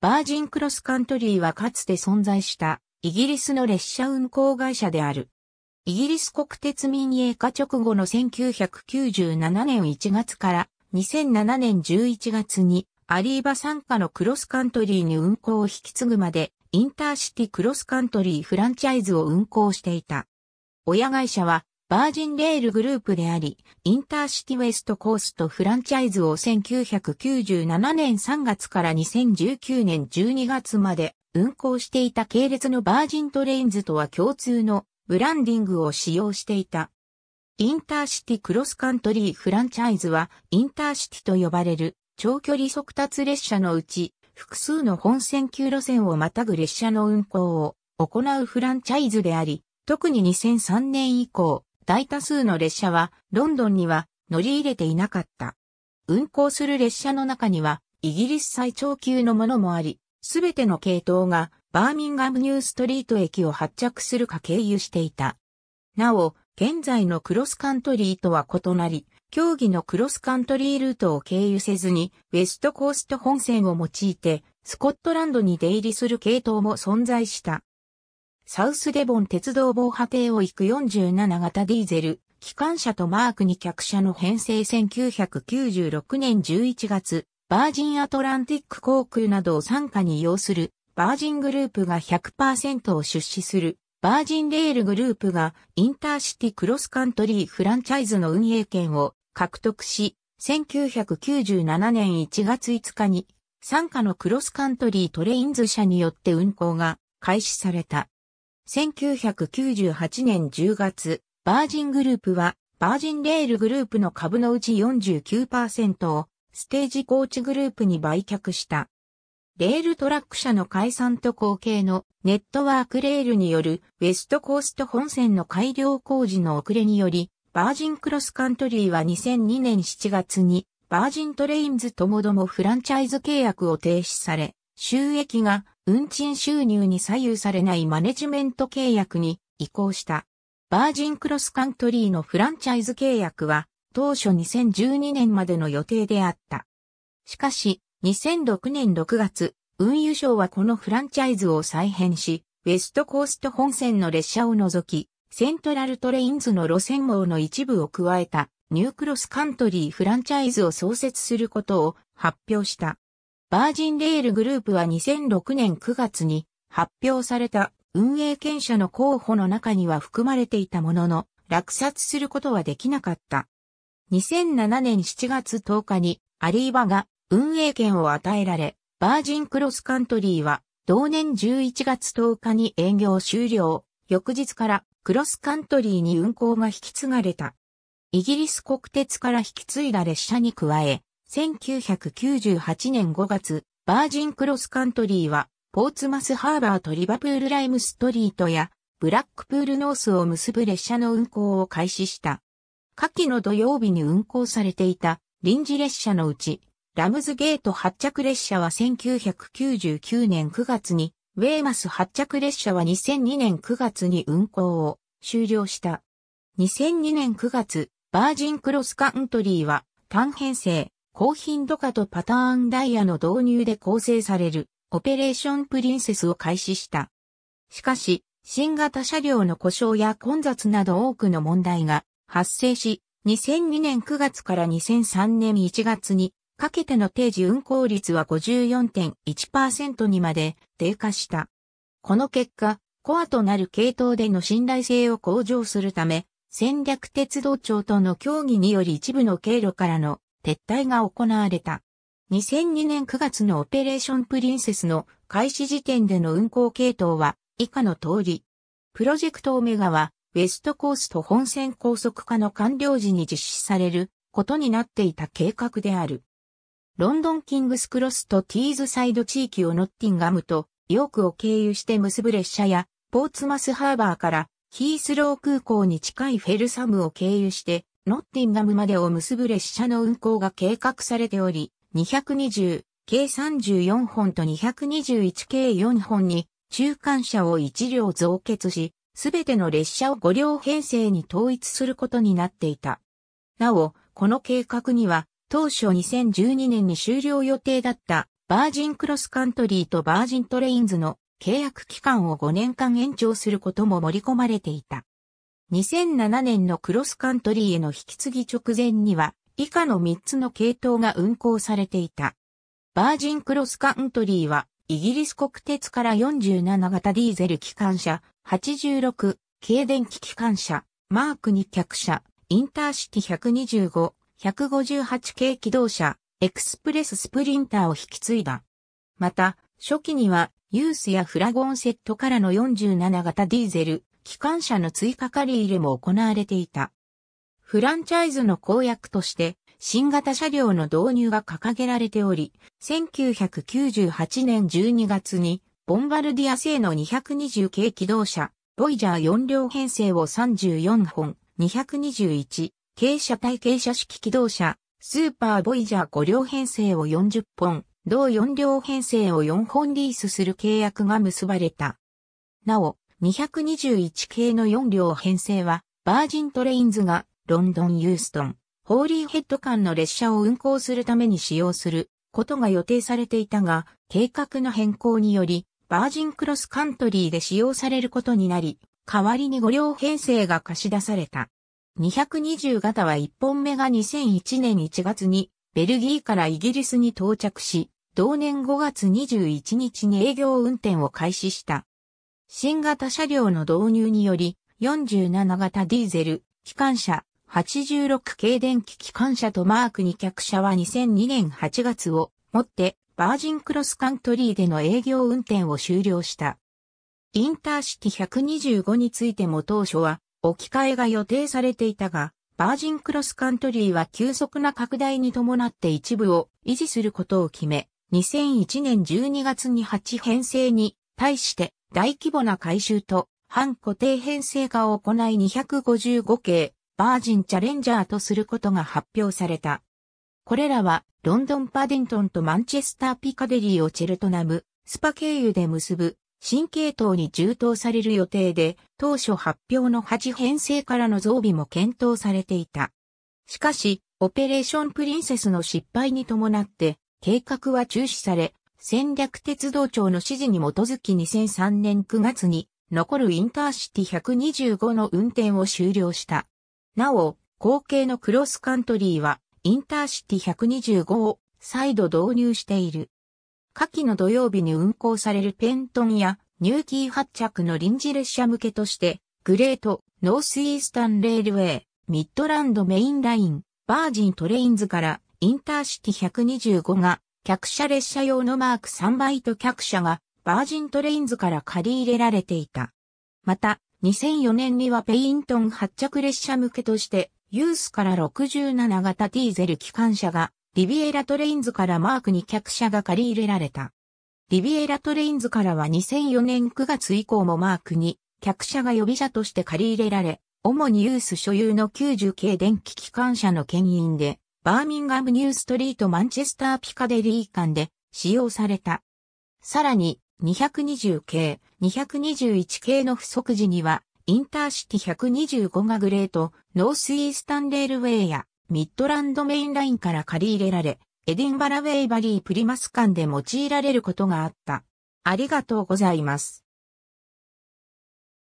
バージンクロスカントリーはかつて存在したイギリスの列車運行会社である。イギリス国鉄民営化直後の1997年1月から2007年11月にアリーバ参加のクロスカントリーに運行を引き継ぐまでインターシティクロスカントリーフランチャイズを運行していた。親会社はバージンレールグループであり、インターシティウエストコーストフランチャイズを1997年3月から2019年12月まで運行していた系列のバージントレインズとは共通のブランディングを使用していた。インターシティクロスカントリーフランチャイズはインターシティと呼ばれる長距離速達列車のうち複数の本線級路線をまたぐ列車の運行を行うフランチャイズであり、特に2003年以降、大多数の列車はロンドンには乗り入れていなかった。運行する列車の中にはイギリス最長級のものもあり、すべての系統がバーミンガムニューストリート駅を発着するか経由していた。なお、現在のクロスカントリーとは異なり、競技のクロスカントリールートを経由せずに、ウェストコースト本線を用いて、スコットランドに出入りする系統も存在した。サウスデボン鉄道防波堤を行く47型ディーゼル、機関車とマーク2客車の編成1996年11月、バージンアトランティック航空などを参加に要する、バージングループが100%を出資する、バージンレールグループがインターシティクロスカントリーフランチャイズの運営権を獲得し、1997年1月5日に、参加のクロスカントリートレインズ社によって運行が開始された。1998年10月、バージングループは、バージンレールグループの株のうち49%を、ステージコーチグループに売却した。レールトラック社の解散と後継のネットワークレールによるウェストコースト本線の改良工事の遅れにより、バージンクロスカントリーは2002年7月にバージントレインズともどもフランチャイズ契約を停止され、収益が運賃収入に左右されないマネジメント契約に移行した。バージンクロスカントリーのフランチャイズ契約は当初2012年までの予定であった。しかし、2006年6月、運輸省はこのフランチャイズを再編し、ウェストコースト本線の列車を除き、セントラルトレインズの路線網の一部を加えたニュークロスカントリーフランチャイズを創設することを発表した。バージンレールグループは2006年9月に発表された運営権者の候補の中には含まれていたものの、落札することはできなかった。2007年7月10日にアリーバが運営権を与えられ、バージンクロスカントリーは同年11月10日に営業終了。翌日からクロスカントリーに運行が引き継がれた。イギリス国鉄から引き継いだ列車に加え、1998年5月、バージンクロスカントリーは、ポーツマスハーバーとリバプールライムストリートや、ブラックプールノースを結ぶ列車の運行を開始した。夏季の土曜日に運行されていた臨時列車のうち、ラムズゲート発着列車は1999年9月に、ウェーマス発着列車は2002年9月に運行を終了した。2002年9月、バージンクロスカントリーは単編成、高頻度化とパターンダイヤの導入で構成されるオペレーションプリンセスを開始した。しかし、新型車両の故障や混雑など多くの問題が発生し、2002年9月から2003年1月にかけての定時運行率は54.1%にまで低下した。この結果、コアとなる系統での信頼性を向上するため、戦略鉄道庁との協議により一部の経路からの撤退が行われた。2002年9月のオペレーションプリンセスの開始時点での運行系統は以下の通り。プロジェクトオメガはウェストコースト本線高速化の完了時に実施されることになっていた計画である。ロンドンキングスクロスとティーズサイド地域をノッティンガムとヨークを経由して結ぶ列車やポーツマスハーバーからヒースロー空港に近いフェルサムを経由してノッティンガムまでを結ぶ列車の運行が計画されており、220、計34本と221計4本に中間車を1両増結し、すべての列車を5両編成に統一することになっていた。なお、この計画には、当初2012年に終了予定だったバージンクロスカントリーとバージントレインズの契約期間を5年間延長することも盛り込まれていた。2007年のクロスカントリーへの引き継ぎ直前には、以下の3つの系統が運行されていた。バージンクロスカントリーは、イギリス国鉄から47型ディーゼル機関車、86、軽電気機関車、マーク2客車、インターシティ125、158系機動車、エクスプレススプリンターを引き継いだ。また、初期には、ユースやフラゴンセットからの47型ディーゼル、機関車の追加借り入れも行われていた。フランチャイズの公約として、新型車両の導入が掲げられており、1998年12月に、ボンバルディア製の220系機動車、ボイジャー4両編成を34本、221、軽車体軽車式機動車、スーパーボイジャー5両編成を40本、同4両編成を4本リースする契約が結ばれた。なお、221系の4両編成は、バージントレインズがロンドン・ユーストン、ホーリーヘッド間の列車を運行するために使用することが予定されていたが、計画の変更により、バージンクロスカントリーで使用されることになり、代わりに5両編成が貸し出された。220型は1本目が2001年1月にベルギーからイギリスに到着し、同年5月21日に営業運転を開始した。新型車両の導入により、47型ディーゼル、機関車、86系電気機関車とマーク2客車は2002年8月をもってバージンクロスカントリーでの営業運転を終了した。インターシティ125についても当初は置き換えが予定されていたが、バージンクロスカントリーは急速な拡大に伴って一部を維持することを決め、2001年12月に8編成に対して大規模な改修と半固定編成化を行い255系バージンチャレンジャーとすることが発表された。これらはロンドンパディントンとマンチェスターピカデリーをチェルトナム、スパ経由で結ぶ新系統に充当される予定で当初発表の8編成からの増備も検討されていた。しかし、オペレーションプリンセスの失敗に伴って計画は中止され、戦略鉄道庁の指示に基づき2003年9月に残るインターシティ125の運転を終了した。なお、後継のクロスカントリーはインターシティ125を再度導入している。夏季の土曜日に運行されるペントンやニューキー発着の臨時列車向けとして、グレート、ノースイースタンレールウェイ、ミッドランドメインライン、バージントレインズからインターシティ125が客車列車用のマーク3イト客車がバージントレインズから借り入れられていた。また、2004年にはペイントン発着列車向けとして、ユースから67型ディーゼル機関車が、リビエラトレインズからマークに客車が借り入れられた。リビエラトレインズからは2004年9月以降もマークに、客車が予備車として借り入れられ、主にユース所有の90系電気機関車の牽引で、バーミンガムニューストリートマンチェスターピカデリー間で使用された。さらに、220系、221系の不足時には、インターシティ125がグレート、ノースイースタンレールウェイや、ミッドランドメインラインから借り入れられ、エディンバラウェイバリープリマス間で用いられることがあった。ありがとうございます。